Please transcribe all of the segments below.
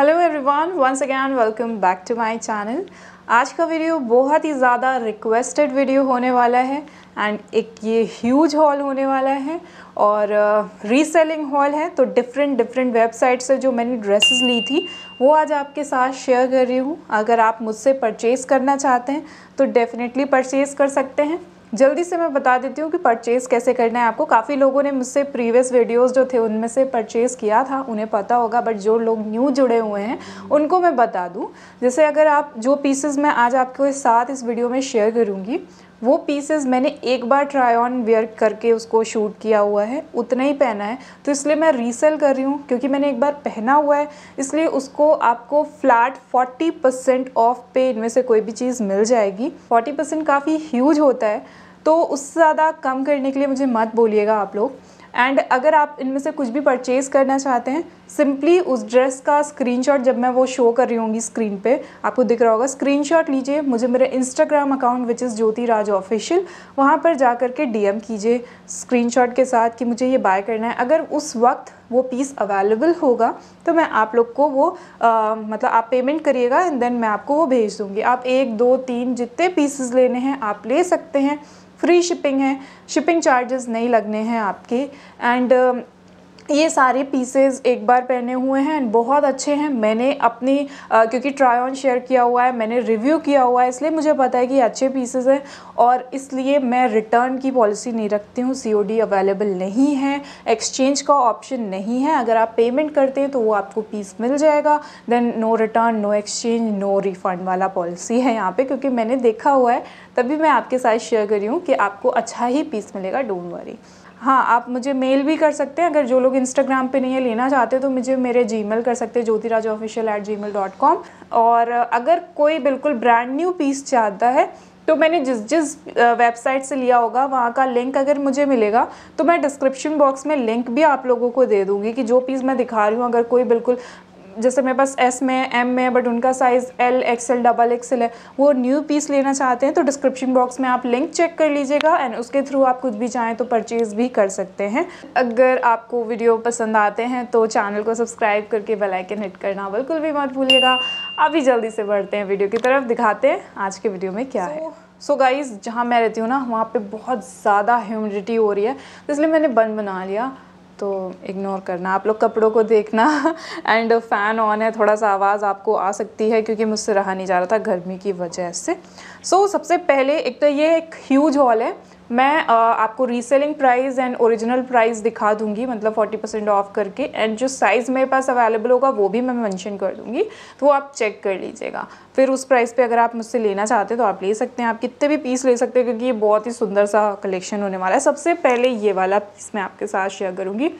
hello everyone once again welcome back to my channel आज का video बहुत ही ज़्यादा रिक्वेस्टेड वीडियो होने वाला है एंड एक ये ह्यूज हॉल होने वाला है और रीसेलिंग uh, हॉल है तो डिफरेंट डिफरेंट वेबसाइट से जो मैंने ड्रेसेस ली थी वो आज आपके साथ शेयर कर रही हूँ अगर आप मुझसे परचेज़ करना चाहते हैं तो डेफ़िनेटली परचेज़ कर सकते हैं जल्दी से मैं बता देती हूँ कि परचेज़ कैसे करना है आपको काफ़ी लोगों ने मुझसे प्रीवियस वीडियोस जो थे उनमें से परचेज़ किया था उन्हें पता होगा बट जो लोग न्यू जुड़े हुए हैं उनको मैं बता दूँ जैसे अगर आप जो पीसेज मैं आज आपके साथ इस वीडियो में शेयर करूँगी वो पीसेस मैंने एक बार ट्राई ऑन वेयर करके उसको शूट किया हुआ है उतना ही पहना है तो इसलिए मैं रीसेल कर रही हूँ क्योंकि मैंने एक बार पहना हुआ है इसलिए उसको आपको फ्लैट 40 परसेंट ऑफ पे इनमें से कोई भी चीज़ मिल जाएगी 40 परसेंट काफ़ी ह्यूज होता है तो उससे ज़्यादा कम करने के लिए मुझे मत बोलिएगा आप लोग एंड अगर आप इनमें से कुछ भी परचेज़ करना चाहते हैं सिंपली उस ड्रेस का स्क्रीनशॉट जब मैं वो शो कर रही होंगी स्क्रीन पे आपको दिख रहा होगा स्क्रीनशॉट लीजिए मुझे मेरे Instagram account which is Jyoti Raj official वहाँ पर जा कर के डीएम कीजिए स्क्रीनशॉट के साथ कि मुझे ये बाय करना है अगर उस वक्त वो पीस अवेलेबल होगा तो मैं आप लोग को वो आ, मतलब आप पेमेंट करिएगा एंड देन मैं आपको वो भेज दूँगी आप एक दो तीन जितने पीसेज लेने हैं आप ले सकते हैं फ्री शिपिंग है शिपिंग चार्जेस नहीं लगने हैं आपके एंड ये सारे पीसेज एक बार पहने हुए हैं एंड बहुत अच्छे हैं मैंने अपनी आ, क्योंकि ट्राई ऑन शेयर किया हुआ है मैंने रिव्यू किया हुआ है इसलिए मुझे पता है कि अच्छे पीसेज हैं और इसलिए मैं रिटर्न की पॉलिसी नहीं रखती हूँ सी अवेलेबल नहीं है एक्सचेंज का ऑप्शन नहीं है अगर आप पेमेंट करते हैं तो वो आपको पीस मिल जाएगा then no return no exchange no refund वाला पॉलिसी है यहाँ पर क्योंकि मैंने देखा हुआ है तभी मैं आपके साथ शेयर करी हूँ कि आपको अच्छा ही पीस मिलेगा डोंट वरी हाँ आप मुझे मेल भी कर सकते हैं अगर जो लोग इंस्टाग्राम पे नहीं है लेना चाहते तो मुझे मेरे जी कर सकते हैं Jyotiraj official at G dot com और अगर कोई बिल्कुल ब्रांड न्यू पीस चाहता है तो मैंने जिस जिस वेबसाइट से लिया होगा वहाँ का लिंक अगर मुझे मिलेगा तो मैं डिस्क्रिप्शन बॉक्स में लिंक भी आप लोगों को दे दूँगी कि जो पीस मैं दिखा रही हूँ अगर कोई बिल्कुल जैसे मेरे पास एस में है एम में है बट उनका size L XL double XL है वो न्यू पीस लेना चाहते हैं तो डिस्क्रिप्शन बॉक्स में आप लिंक चेक कर लीजिएगा एंड उसके थ्रू आप कुछ भी चाहें तो परचेज़ भी कर सकते हैं अगर आपको वीडियो पसंद आते हैं तो चैनल को सब्सक्राइब करके बेलाइकन हिट करना बिल्कुल भी मत भूलिएगा अभी जल्दी से बढ़ते हैं वीडियो की तरफ दिखाते हैं आज के वीडियो में क्या है सो so गाइज़ जहाँ मैं रहती हूँ ना वहाँ पे बहुत ज़्यादा ह्यूमिडिटी हो रही है तो इसलिए मैंने बन बना लिया तो इग्नोर करना आप लोग कपड़ों को देखना एंड फ़ैन ऑन है थोड़ा सा आवाज़ आपको आ सकती है क्योंकि मुझसे रहा नहीं जा रहा था गर्मी की वजह से सो so, सबसे पहले एक तो ये एक ह्यूज हॉल है मैं आपको reselling price and original price दिखा दूंगी मतलब 40 परसेंट ऑफ करके एंड जो साइज़ मेरे पास अवेलेबल होगा वो भी मैं मेंशन कर दूंगी तो वो आप चेक कर लीजिएगा फिर उस प्राइस पे अगर आप मुझसे लेना चाहते हैं तो आप ले सकते हैं आप कितने भी पीस ले सकते हैं क्योंकि ये बहुत ही सुंदर सा कलेक्शन होने वाला है सबसे पहले ये वाला पीस मैं आपके साथ शेयर करूँगी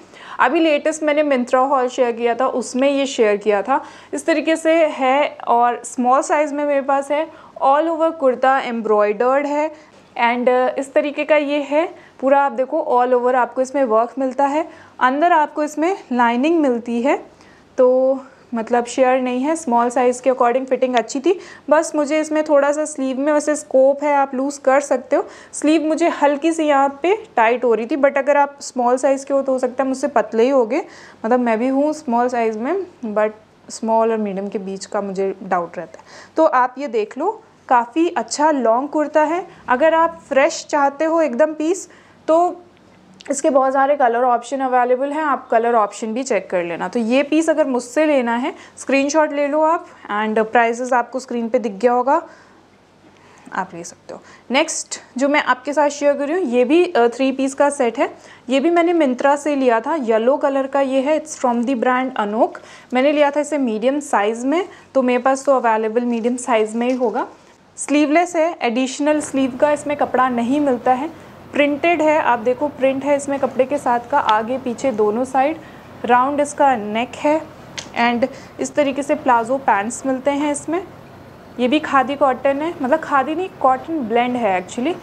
अभी लेटेस्ट मैंने मिंत्रा हॉल शेयर किया था उसमें ये शेयर किया था इस तरीके से है और स्मॉल साइज़ में मेरे पास है ऑल ओवर कुर्ता एम्ब्रॉयडर्ड है एंड uh, इस तरीके का ये है पूरा आप देखो ऑल ओवर आपको इसमें वर्क मिलता है अंदर आपको इसमें लाइनिंग मिलती है तो मतलब शेयर नहीं है स्मॉल साइज़ के अकॉर्डिंग फिटिंग अच्छी थी बस मुझे इसमें थोड़ा सा स्लीव में वैसे स्कोप है आप लूज़ कर सकते हो स्लीव मुझे हल्की सी यहाँ पे टाइट हो रही थी बट अगर आप स्मॉल साइज़ के हो तो हो सकता है मुझसे पतले ही गए मतलब मैं भी हूँ स्मॉल साइज़ में बट स्मॉल और मीडियम के बीच का मुझे डाउट रहता है तो आप ये देख लो काफ़ी अच्छा लॉन्ग कुर्ता है अगर आप फ्रेश चाहते हो एकदम पीस तो इसके बहुत सारे कलर ऑप्शन अवेलेबल हैं आप कलर ऑप्शन भी चेक कर लेना तो ये पीस अगर मुझसे लेना है स्क्रीनशॉट ले लो आप एंड प्राइजेस आपको स्क्रीन पे दिख गया होगा आप ले सकते हो नेक्स्ट जो मैं आपके साथ शेयर कर रही हूँ ये भी थ्री पीस का सेट है ये भी मैंने मिंत्रा से लिया था येलो कलर का ये है it's from the brand Anouk मैंने लिया था इसे मीडियम साइज़ में तो मेरे पास तो अवेलेबल मीडियम साइज़ में ही होगा स्लीवलेस है एडिशनल स्लीव का इसमें कपड़ा नहीं मिलता है प्रिंटेड है आप देखो प्रिंट है इसमें कपड़े के साथ का आगे पीछे दोनों साइड राउंड इसका नेक है एंड इस तरीके से प्लाजो पैंट्स मिलते हैं इसमें ये भी खादी कॉटन है मतलब खादी नहीं कॉटन ब्लेंड है एक्चुअली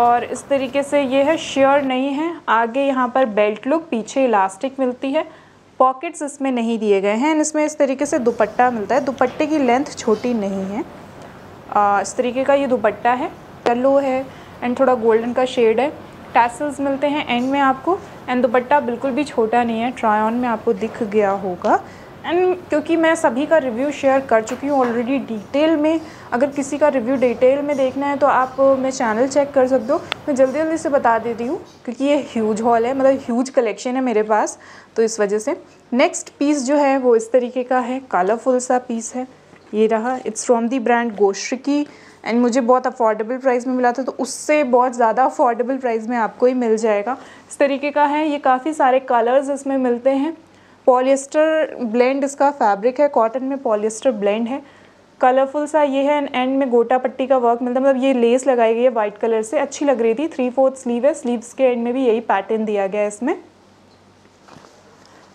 और इस तरीके से ये है श्योर नहीं है आगे यहाँ पर बेल्ट लुक पीछे इलास्टिक मिलती है पॉकेट्स इसमें नहीं दिए गए हैं एंड इसमें इस तरीके से दुपट्टा मिलता है दुपट्टे की लेंथ छोटी नहीं है आ, इस तरीके का ये दुपट्टा है येलो है एंड थोड़ा गोल्डन का शेड है टैसल्स मिलते हैं एंड में आपको एंड दुपट्टा बिल्कुल भी छोटा नहीं है ट्राई ऑन में आपको दिख गया होगा एंड क्योंकि मैं सभी का रिव्यू शेयर कर चुकी हूँ ऑलरेडी डिटेल में अगर किसी का रिव्यू डिटेल में देखना है तो आप मैं चैनल चेक कर सकते हो मैं जल्दी जल्दी से बता देती हूँ क्योंकि ये ह्यूज हॉल है मतलब ह्यूज कलेक्शन है मेरे पास तो इस वजह से नेक्स्ट पीस जो है वो इस तरीके का है कलरफुल सा पीस है ये रहा it's from the brand Gosriki and मुझे बहुत अफोर्डेबल प्राइस में मिला था तो उससे बहुत ज़्यादा अफोर्डेबल प्राइस में आपको ही मिल जाएगा इस तरीके का है ये काफ़ी सारे कलर्स इसमें मिलते हैं पॉलिएस्टर ब्लेंड इसका फैब्रिक है कॉटन में पॉलिएस्टर ब्लेंड है कलरफुल सा ये है एंड एंड में गोटा पट्टी का वर्क मिलता है मतलब ये लेस लगाई गई है वाइट कलर से अच्छी लग रही थी थ्री फोर्थ स्लीव है स्लीव्स के एंड में भी यही पैटर्न दिया गया है इसमें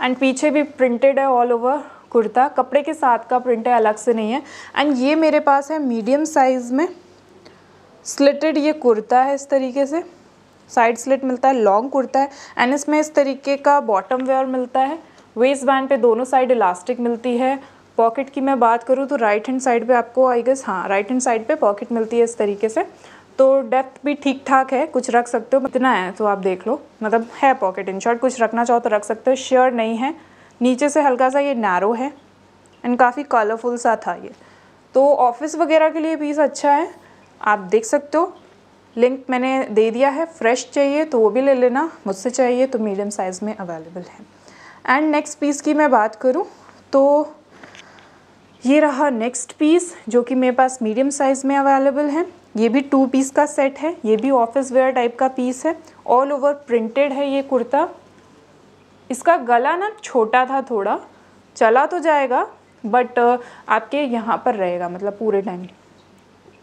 एंड पीछे भी प्रिंटेड है ऑल ओवर कुर्ता कपड़े के साथ का प्रिंट है अलग से नहीं है एंड ये मेरे पास है मीडियम साइज़ में स्लिटेड ये कुर्ता है इस तरीके से साइड स्लिट मिलता है लॉन्ग कुर्ता है एंड इसमें इस तरीके का बॉटम वेयर मिलता है वेस्ट बैंड पे दोनों साइड इलास्टिक मिलती है पॉकेट की मैं बात करूँ तो राइट हैंड साइड पे आपको आई गेस हाँ राइट हैंड साइड पे पॉकेट मिलती है इस तरीके से तो डेप्थ भी ठीक ठाक है कुछ रख सकते हो इतना है तो आप देख लो मतलब है पॉकेट इन शॉर्ट कुछ रखना चाहो तो रख सकते हो श्योर नहीं है नीचे से हल्का सा ये नैरो है एंड काफ़ी कलरफुल सा था ये तो ऑफिस वगैरह के लिए पीस अच्छा है आप देख सकते हो लिंक मैंने दे दिया है फ्रेश चाहिए तो वो भी ले लेना मुझसे चाहिए तो मीडियम साइज़ में अवेलेबल है एंड नेक्स्ट पीस की मैं बात करूँ तो ये रहा नेक्स्ट पीस जो कि मेरे पास मीडियम साइज़ में अवेलेबल है ये भी टू पीस का सेट है ये भी ऑफिस वेयर टाइप का पीस है ऑल ओवर प्रिंटेड है ये कुर्ता इसका गला ना छोटा था थोड़ा चला तो जाएगा बट uh, आपके यहाँ पर रहेगा मतलब पूरे टाइम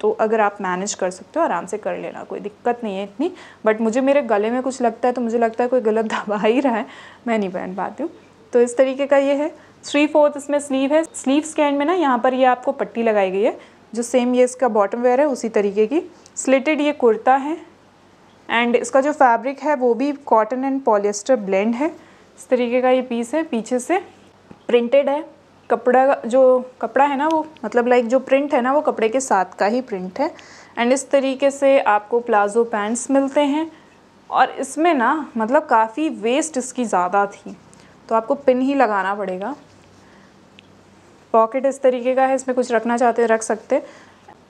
तो अगर आप मैनेज कर सकते हो आराम से कर लेना कोई दिक्कत नहीं है इतनी बट मुझे मेरे गले में कुछ लगता है तो मुझे लगता है कोई गलत दबा ही रहा है मैं नहीं पहन पाती हूँ तो इस तरीके का ये है थ्री फोर्थ इसमें स्लीव है स्लीव स्कैंड में ना यहाँ पर ये आपको पट्टी लगाई गई है जो सेम ये इसका बॉटम वेयर है उसी तरीके की स्लिटेड ये कुर्ता है एंड इसका जो फैब्रिक है वो भी कॉटन एंड पॉलिएस्टर ब्लेंड है इस तरीके का ये पीस है पीछे से प्रिंटेड है कपड़ा जो कपड़ा है ना वो मतलब लाइक जो प्रिंट है ना वो कपड़े के साथ का ही प्रिंट है एंड इस तरीके से आपको प्लाजो पैंट्स मिलते हैं और इसमें ना मतलब काफ़ी वेस्ट इसकी ज़्यादा थी तो आपको पिन ही लगाना पड़ेगा पॉकेट इस तरीके का है इसमें कुछ रखना चाहते रख सकते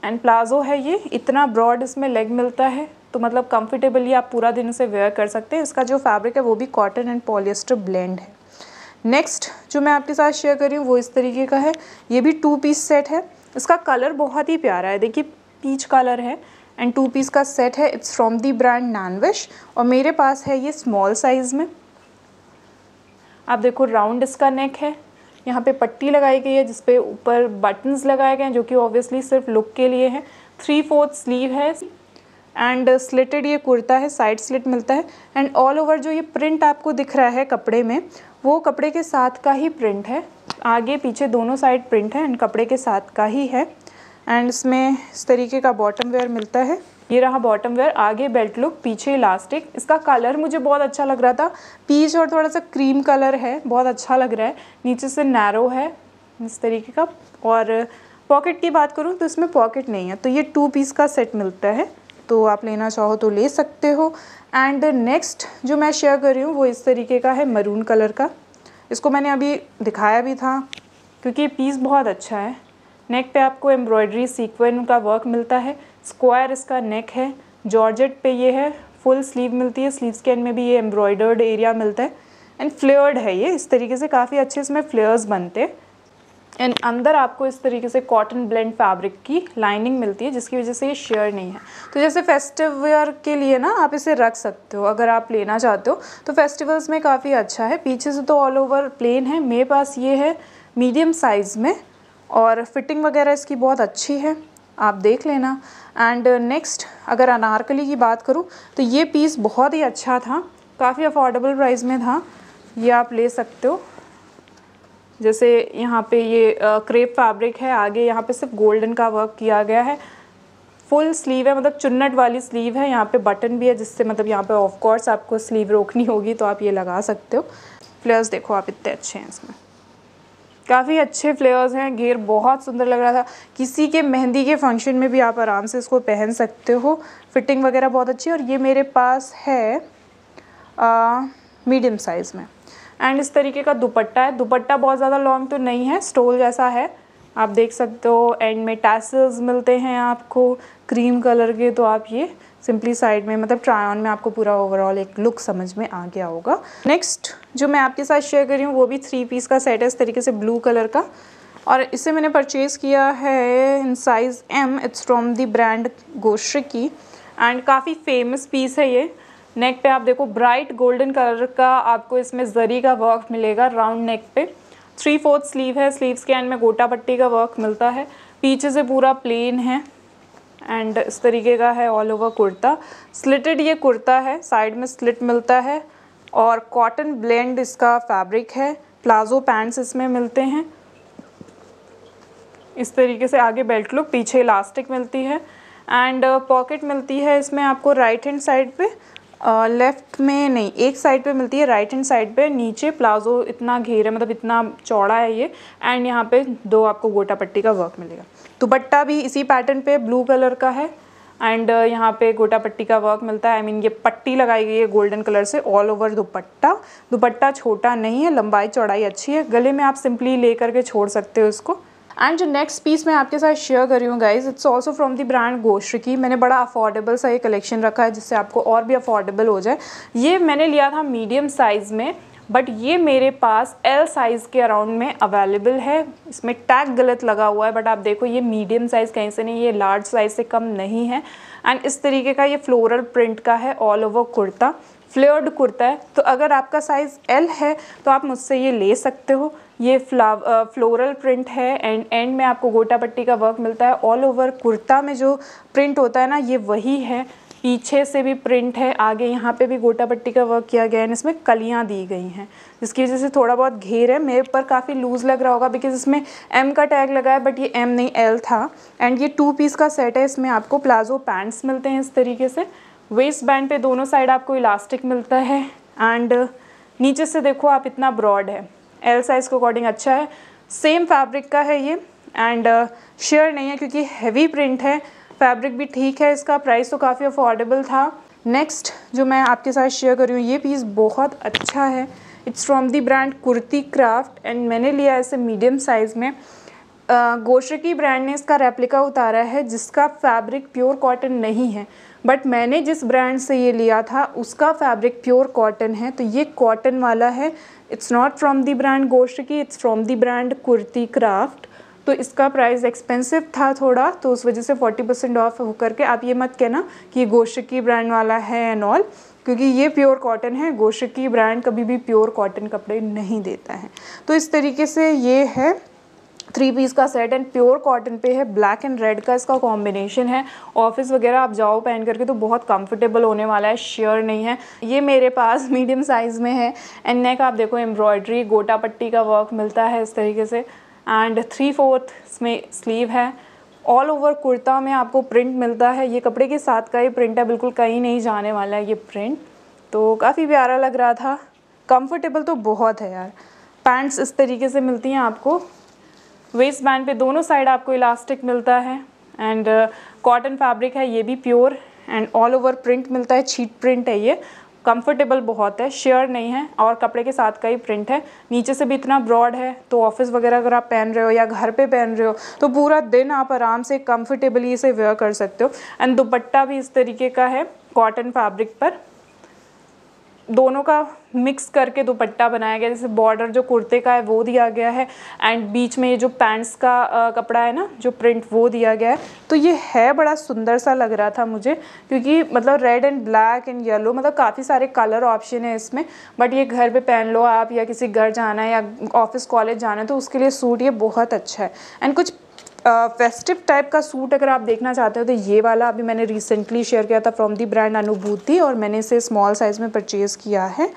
एंड प्लाजो है ये इतना ब्रॉड इसमें लेग मिलता है तो मतलब कंफर्टेबली आप पूरा दिन इसे वेयर कर सकते हैं इसका जो फैब्रिक है वो भी कॉटन एंड पॉलिएस्टर ब्लेंड है नेक्स्ट जो मैं आपके साथ शेयर कर रही हूँ वो इस तरीके का है ये भी टू पीस सेट है इसका कलर बहुत ही प्यारा है देखिए पीच कलर है एंड टू पीस का सेट है it's from the brand Nanvish और मेरे पास है ये स्मॉल साइज़ में आप देखो राउंड इसका नेक है यहाँ पे पट्टी लगाई गई है जिसपे ऊपर बटन्स लगाए गए हैं जो कि ऑब्वियसली सिर्फ लुक के लिए हैं थ्री फोर्थ स्लीव है एंड स्लिटेड ये कुर्ता है साइड स्लिट मिलता है एंड ऑल ओवर जो ये प्रिंट आपको दिख रहा है कपड़े में वो कपड़े के साथ का ही प्रिंट है आगे पीछे दोनों साइड प्रिंट है एंड कपड़े के साथ का ही है एंड इसमें इस तरीके का बॉटम वेयर मिलता है ये रहा बॉटम वेयर आगे बेल्ट लुक पीछे इलास्टिक इसका कलर मुझे बहुत अच्छा लग रहा था पीच और थोड़ा सा क्रीम कलर है बहुत अच्छा लग रहा है नीचे से नैरो है इस तरीके का और पॉकेट की बात करूँ तो इसमें पॉकेट नहीं है तो ये टू पीस का सेट मिलता है तो आप लेना चाहो तो ले सकते हो एंड नेक्स्ट जो मैं शेयर कर रही हूँ वो इस तरीके का है मरून कलर का इसको मैंने अभी दिखाया भी था क्योंकि ये पीस बहुत अच्छा है नेक पे आपको एम्ब्रॉयडरी सीक्वेंट का वर्क मिलता है स्क्वायर इसका नेक है जॉर्जेट पे ये है फुल स्लीव मिलती है स्लीव के एंड में भी ये एम्ब्रॉयडर्ड एरिया मिलता है एंड फ्लेयर्ड है ये इस तरीके से काफ़ी अच्छे इसमें फ्लेयर्स बनते हैं एंड अंदर आपको इस तरीके से कॉटन ब्लेंड फैब्रिक की लाइनिंग मिलती है जिसकी वजह से ये शेयर नहीं है तो जैसे फेस्टिव वेयर के लिए ना आप इसे रख सकते हो अगर आप लेना चाहते हो तो फेस्टिवल्स में काफ़ी अच्छा है पीछे से तो ऑल ओवर प्लेन है मेरे पास ये है मीडियम साइज़ में और फिटिंग वगैरह इसकी बहुत अच्छी है आप देख लेना एंड नेक्स्ट अगर अनारकली की बात करूँ तो ये पीस बहुत ही अच्छा था काफ़ी अफोर्डेबल प्राइस में था ये आप ले सकते हो जैसे यहाँ पे ये क्रेप फैब्रिक है आगे यहाँ पे सिर्फ गोल्डन का वर्क किया गया है फुल स्लीव है मतलब चुन्नट वाली स्लीव है यहाँ पे बटन भी है जिससे मतलब यहाँ पे ऑफ कोर्स आपको स्लीव रोकनी होगी तो आप ये लगा सकते हो प्लस देखो आप इतने अच्छे हैं इसमें काफ़ी अच्छे फ्लेवर्स हैं घेर बहुत सुंदर लग रहा था किसी के मेहंदी के फंक्शन में भी आप आराम से इसको पहन सकते हो फिटिंग वगैरह बहुत अच्छी और ये मेरे पास है मीडियम साइज़ में एंड इस तरीके का दुपट्टा है दुपट्टा बहुत ज़्यादा लॉन्ग तो नहीं है स्टोल जैसा है आप देख सकते हो एंड में टैसल्स मिलते हैं आपको क्रीम कलर के तो आप ये सिंपली साइड में मतलब ट्राई ऑन में आपको पूरा ओवरऑल एक लुक समझ में आ गया होगा नेक्स्ट जो मैं आपके साथ शेयर कर रही हूँ वो भी थ्री पीस का सेट है इस तरीके से ब्लू कलर का और इसे मैंने परचेज़ किया है in size M it's from the brand गोश्र की एंड काफ़ी फेमस पीस है ये नेक पे आप देखो ब्राइट गोल्डन कलर का आपको इसमें जरी का वर्क मिलेगा राउंड नेक पे थ्री फोर्थ स्लीव है स्लीव्स के एंड में गोटा पट्टी का वर्क मिलता है पीछे से पूरा प्लेन है एंड इस तरीके का है ऑल ओवर कुर्ता स्लिटेड ये कुर्ता है साइड में स्लिट मिलता है और कॉटन ब्लेंड इसका फैब्रिक है प्लाजो पैंट्स इसमें मिलते हैं इस तरीके से आगे बेल्ट लुक पीछे इलास्टिक मिलती है एंड पॉकेट मिलती है इसमें आपको राइट हैंड साइड पे लेफ़्ट में नहीं एक साइड पे मिलती है राइट हैंड साइड पे नीचे प्लाजो इतना घेर है मतलब इतना चौड़ा है ये एंड यहाँ पे दो आपको गोटा पट्टी का वर्क मिलेगा दुपट्टा भी इसी पैटर्न पे ब्लू कलर का है एंड यहाँ पे गोटा पट्टी का वर्क मिलता है आई I मीन mean, ये पट्टी लगाई गई है गोल्डन कलर से ऑल ओवर दुपट्टा दुपट्टा छोटा नहीं है लंबाई चौड़ाई अच्छी है गले में आप सिंपली ले करके छोड़ सकते हो उसको एंड जो नेक्स्ट पीस मैं आपके साथ शेयर कर रही हूँ guys it's also from the brand गोश्री की मैंने बड़ा अफोर्डेबल सा ये कलेक्शन रखा है जिससे आपको और भी अफोर्डेबल हो जाए ये मैंने लिया था मीडियम साइज़ में बट ये मेरे पास एल साइज़ के अराउंड में अवेलेबल है इसमें टैग गलत लगा हुआ है बट आप देखो ये मीडियम साइज़ कहीं से नहीं ये लार्ज साइज़ से कम नहीं है एंड इस तरीके का ये फ्लोरल प्रिंट का है all over kurta flared kurta है तो अगर आपका साइज़ एल है तो आप मुझसे ये ले सकते हो ये फ्लाव फ्लोरल प्रिंट है एंड एंड में आपको गोटा पट्टी का वर्क मिलता है ऑल ओवर कुर्ता में जो प्रिंट होता है ना ये वही है पीछे से भी प्रिंट है आगे यहाँ पे भी गोटा पट्टी का वर्क किया गया है इसमें कलियाँ दी गई हैं जिसकी वजह से थोड़ा बहुत घेर है मेरे पर काफ़ी लूज़ लग रहा होगा बिकॉज इसमें एम का टैग लगा है बट ये एम नहीं एल था एंड ये टू पीस का सेट है इसमें आपको प्लाजो पैंट्स मिलते हैं इस तरीके से वेस्ट बैंड पे दोनों साइड आपको इलास्टिक मिलता है एंड नीचे से देखो आप इतना ब्रॉड है एल साइज़ के अकॉर्डिंग अच्छा है सेम फैब्रिक का है ये एंड शेयर uh, नहीं है क्योंकि हैवी प्रिंट है फैब्रिक भी ठीक है इसका प्राइस तो काफ़ी अफोर्डेबल था नेक्स्ट जो मैं आपके साथ शेयर कर रही हूँ ये पीस बहुत अच्छा है it's from the brand Kurti Craft and मैंने लिया इसे मीडियम साइज़ में गोशे की ब्रांड ने इसका रेप्लिका उतारा है जिसका फैब्रिक प्योर कॉटन नहीं है बट मैंने जिस ब्रांड से ये लिया था उसका फैब्रिक प्योर कॉटन है तो ये कॉटन वाला है it's not from the brand गोश्त की it's from the brand Kurti Craft तो इसका प्राइस एक्सपेंसिव था थोड़ा तो उस वजह से 40 परसेंट ऑफ होकर के आप ये मत कहना कि ये गोश्त की ब्रांड वाला है एंड ऑल क्योंकि ये प्योर कॉटन है गोश्त की ब्रांड कभी भी प्योर कॉटन कपड़े नहीं देता है तो इस तरीके से ये है थ्री पीस का सेट एंड प्योर कॉटन पे है ब्लैक एंड रेड का इसका कॉम्बिनेशन है ऑफिस वगैरह आप जाओ पहन करके तो बहुत कंफर्टेबल होने वाला है श्योर नहीं है ये मेरे पास मीडियम साइज़ में है एंड नेक आप देखो एम्ब्रॉयड्री गोटा पट्टी का वर्क मिलता है इस तरीके से एंड थ्री फोर्थ इसमें स्लीव है ऑल ओवर कुर्ता में आपको प्रिंट मिलता है ये कपड़े के साथ का ही प्रिंट है बिल्कुल कहीं नहीं जाने वाला है ये प्रिंट तो काफ़ी प्यारा लग रहा था कंफर्टेबल तो बहुत है यार पैंट्स इस तरीके से मिलती हैं आपको वेस्ट बैंड पे दोनों साइड आपको इलास्टिक मिलता है एंड कॉटन फैब्रिक है ये भी pure and all over print मिलता है छीट प्रिंट है ये कंफर्टेबल बहुत है शेयर नहीं है और कपड़े के साथ का ही प्रिंट है नीचे से भी इतना ब्रॉड है तो ऑफिस वगैरह अगर आप पहन रहे हो या घर पे पहन रहे हो तो पूरा दिन आप आराम से कंफर्टेबली इसे वेयर कर सकते हो एंड दुपट्टा भी इस तरीके का है कॉटन फैब्रिक पर दोनों का मिक्स करके दुपट्टा बनाया गया जैसे बॉर्डर जो कुर्ते का है वो दिया गया है एंड बीच में ये जो पैंट्स का आ, कपड़ा है ना जो प्रिंट वो दिया गया है तो ये है बड़ा सुंदर सा लग रहा था मुझे क्योंकि मतलब red and black and yellow मतलब काफ़ी सारे कलर ऑप्शन है इसमें बट ये घर पर पहन लो आप या किसी घर जाना है या ऑफिस कॉलेज जाना है तो उसके लिए सूट ये बहुत अच्छा है एंड कुछ फेस्टिव uh, टाइप का सूट अगर आप देखना चाहते हो तो ये वाला अभी मैंने रिसेंटली शेयर किया था फ्रॉम दी ब्रांड अनुभूति और मैंने इसे स्मॉल साइज़ में परचेज़ किया है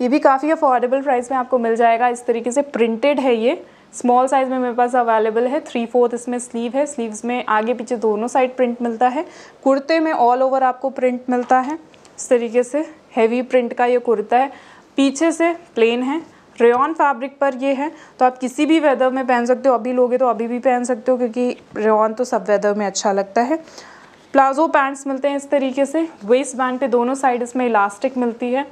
ये भी काफ़ी अफोर्डेबल प्राइस में आपको मिल जाएगा इस तरीके से प्रिंटेड है ये स्मॉल साइज़ में मेरे पास अवेलेबल है थ्री फोर्थ इसमें स्लीव है स्लीव्स में आगे पीछे दोनों साइड प्रिंट मिलता है कुर्ते में ऑल ओवर आपको प्रिंट मिलता है इस तरीके से हैवी प्रिंट का ये कुर्ता है पीछे से प्लेन है रेन फैब्रिक पर ये है तो आप किसी भी वेदर में पहन सकते हो अभी लोगे तो अभी भी पहन सकते हो क्योंकि रेन तो सब वेदर में अच्छा लगता है प्लाजो पैंट्स मिलते हैं इस तरीके से वेस्ट बैंड पे दोनों साइड इसमें इलास्टिक मिलती है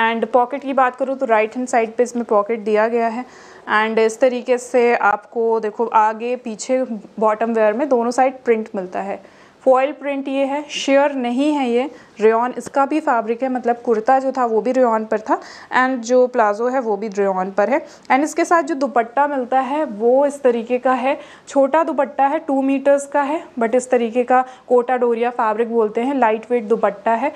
एंड पॉकेट की बात करूँ तो राइट हैंड साइड पे इसमें पॉकेट दिया गया है एंड इस तरीके से आपको देखो आगे पीछे बॉटम वेयर में दोनों साइड प्रिंट मिलता है फॉयल प्रिंट ये है शेयर नहीं है ये रेन इसका भी फैब्रिक है मतलब कुर्ता जो था वो भी रेन पर था एंड जो प्लाजो है वो भी रेन पर है एंड इसके साथ जो दुपट्टा मिलता है वो इस तरीके का है छोटा दुपट्टा है टू मीटर्स का है बट इस तरीके का कोटा डोरिया फैब्रिक बोलते हैं लाइट वेट दुपट्टा है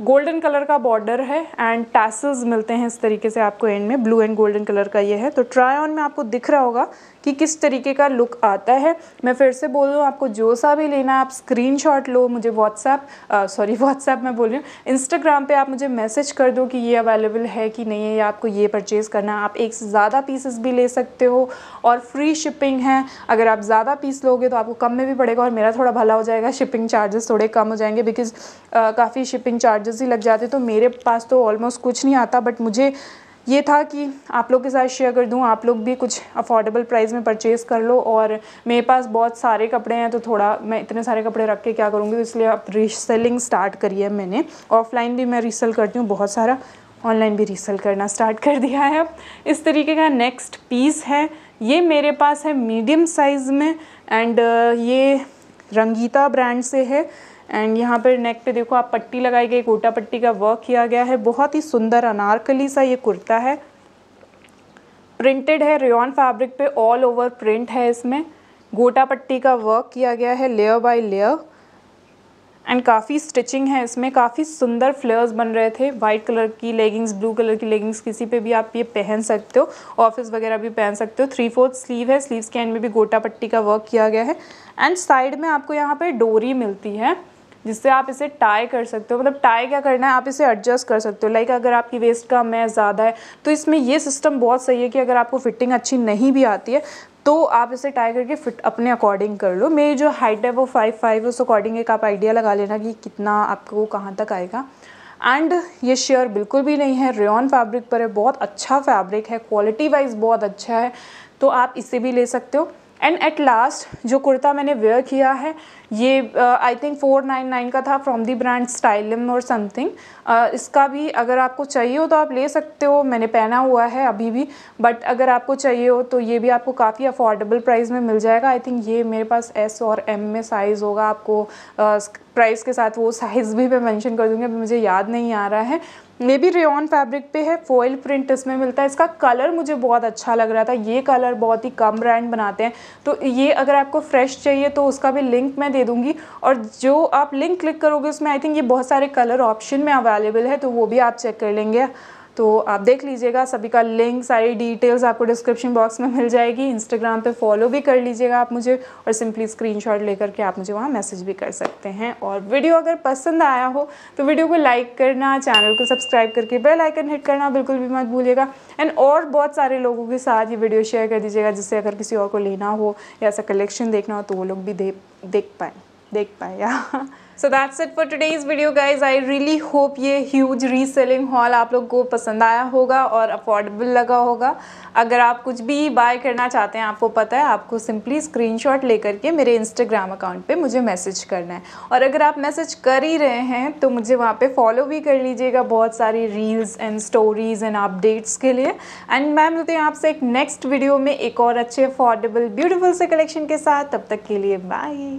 गोल्डन कलर का बॉर्डर है एंड टैसेस मिलते हैं इस तरीके से आपको एंड में ब्लू एंड गोल्डन कलर का ये है तो ट्राई ऑन में आपको दिख रहा होगा कि किस तरीके का लुक आता है मैं फिर से बोल रहा हूँ आपको जो सा भी लेना आप स्क्रीन लो मुझे व्हाट्सएप सॉरी व्हाट्सएप मैं बोल रही हूँ इंस्टाग्राम पर आप मुझे मैसेज कर दो कि ये अवेलेबल है कि नहीं है या आपको ये परचेज़ करना आप एक से ज़्यादा पीसेस भी ले सकते हो और फ्री शिपिंग है अगर आप ज़्यादा पीस लोगे तो आपको कम में भी पड़ेगा और मेरा थोड़ा भला हो जाएगा शिपिंग चार्जेस थोड़े कम हो जाएंगे बिकॉज़ काफ़ी शिपिंग चार्जेस ही लग जाते तो मेरे पास तो ऑलमोस्ट कुछ नहीं आता बट मुझे ये था कि आप लोग के साथ शेयर कर दूँ आप लोग भी कुछ अफोर्डेबल प्राइस में परचेज़ कर लो और मेरे पास बहुत सारे कपड़े हैं तो थोड़ा मैं इतने सारे कपड़े रख के क्या करूँगी तो इसलिए आप रीसेलिंग स्टार्ट करी है मैंने ऑफलाइन भी मैं रीसेल करती हूँ बहुत सारा ऑनलाइन भी रीसेल करना स्टार्ट कर दिया है अब इस तरीके का नेक्स्ट पीस है ये मेरे पास है मीडियम साइज़ में एंड ये रंगीता ब्रांड से है एंड यहाँ पर नेक पे देखो आप पट्टी लगाई गई गोटा पट्टी का वर्क किया गया है बहुत ही सुंदर अनारकली सा ये कुर्ता है प्रिंटेड है रेयन फैब्रिक पे ऑल ओवर प्रिंट है इसमें गोटा पट्टी का वर्क किया गया है लेयर बाय लेयर एंड काफ़ी स्टिचिंग है इसमें काफ़ी सुंदर फ्लेयर्स बन रहे थे वाइट कलर की लेगिंग्स ब्लू कलर की लेगिंग्स किसी पे भी आप ये पहन सकते हो ऑफिस वगैरह भी पहन सकते हो थ्री फोर्थ स्लीव है स्लीव्स के एंड में भी गोटा पट्टी का वर्क किया गया है एंड साइड में आपको यहाँ पर डोरी मिलती है जिससे आप इसे टाई कर सकते हो मतलब टाई क्या करना है आप इसे एडजस्ट कर सकते हो लाइक अगर आपकी वेस्ट कम है ज़्यादा है तो इसमें ये सिस्टम बहुत सही है कि अगर आपको फिटिंग अच्छी नहीं भी आती है तो आप इसे टाई करके फिट अपने अकॉर्डिंग कर लो मेरी जो हाइट है वो फाइव फाइव उस अकॉर्डिंग एक आप आइडिया लगा लेना कि कितना आपको कहाँ तक आएगा एंड ये शेयर बिल्कुल भी नहीं है रेन फैब्रिक पर है बहुत अच्छा फैब्रिक है क्वालिटी वाइज बहुत अच्छा है तो आप इसे भी ले सकते हो एंड एट लास्ट जो कुर्ता मैंने वेयर किया है ये I think four nine nine का था फ्रॉम दी ब्रांड स्टाइलम और समथिंग इसका भी अगर आपको चाहिए हो तो आप ले सकते हो मैंने पहना हुआ है अभी भी बट अगर आपको चाहिए हो तो ये भी आपको काफ़ी अफोर्डेबल प्राइस में मिल जाएगा आई थिंक ये मेरे पास एस और एम में साइज़ होगा आपको प्राइस uh, के साथ वो साइज़ भी मैं मैंशन कर दूँगी अभी मुझे याद नहीं आ रहा है ये भी रेन फैब्रिक पे है फॉइल प्रिंट इसमें मिलता है इसका कलर मुझे बहुत अच्छा लग रहा था ये कलर बहुत ही कम ब्रांड बनाते हैं तो ये अगर आपको फ्रेश चाहिए तो उसका भी लिंक मैं दे दूँगी और जो आप लिंक क्लिक करोगे उसमें आई थिंक ये बहुत सारे कलर ऑप्शन में अवेलेबल है तो वो भी आप चेक कर लेंगे तो आप देख लीजिएगा सभी का लिंक सारी डिटेल्स आपको डिस्क्रिप्शन बॉक्स में मिल जाएगी इंस्टाग्राम पे फॉलो भी कर लीजिएगा आप मुझे और सिंपली स्क्रीनशॉट लेकर के आप मुझे वहाँ मैसेज भी कर सकते हैं और वीडियो अगर पसंद आया हो तो वीडियो को लाइक करना चैनल को सब्सक्राइब करके बेल आइकन हिट करना बिल्कुल भी मत भूलिएगा एंड और बहुत सारे लोगों के साथ ये वीडियो शेयर कर दीजिएगा जिससे अगर किसी और को लेना हो या ऐसा कलेक्शन देखना हो तो वो लोग भी देख देख देख पाए या so that's it for today's video guys I really hope ये ह्यूज रीसेलिंग हॉल आप लोग को पसंद आया होगा और अफोर्डेबल लगा होगा अगर आप कुछ भी बाय करना चाहते हैं आपको पता है आपको सिंपली स्क्रीनशॉट लेकर के मेरे इंस्टाग्राम अकाउंट पे मुझे मैसेज करना है और अगर आप मैसेज कर ही रहे हैं तो मुझे वहाँ पे फॉलो भी कर लीजिएगा बहुत सारी reels and stories and updates के लिए एंड मैं मिलती हैं आपसे एक नेक्स्ट वीडियो में एक और अच्छे अफोर्डेबल ब्यूटिफुल से कलेक्शन के साथ तब तक के लिए बाय